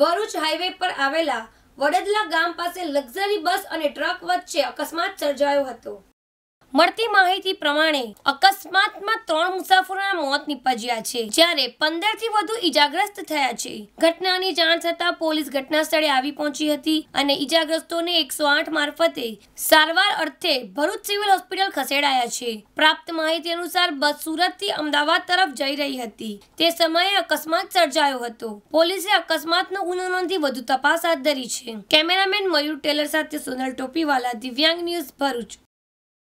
Bharuch highway પર આવેલા વડદલા ગામ પાસે લક્ઝરી બસ અને ટ્રક વચ્ચે અકસ્માત સર્જાયો હતો મળતી માહિતી પ્રમાણે અકસ્માતમાં ત્રણ મુસાફરોના મોત નીપજ્યા છે જ્યારે પંદર થી વધુ ઈજાગ્રસ્ત થયા છે ઘટનાની જાણ થતાં પોલીસ ઘટના સ્થળે આવી પહોંચી હતી અને ઈજાગ્રસ્તોને એકસો આઠ મારફતે સારવાર અર્થે ભરૂચ સિવિલ હોસ્પિટલ ખસેડાયા છે પ્રાપ્ત માહિતી અનુસાર બસ સુરતથી અમદાવાદ તરફ જઈ રહી હતી તે સમયે અકસ્માત સર્જાયો હતો પોલીસે અકસ્માતનો ગુનો નોંધી વધુ તપાસ હાથ ધરી છે કેમેરામેન મયુર ટેલર સાથે સોનલ ટોપીવાલા દિવ્યાંગ ન્યૂઝ ભરૂચ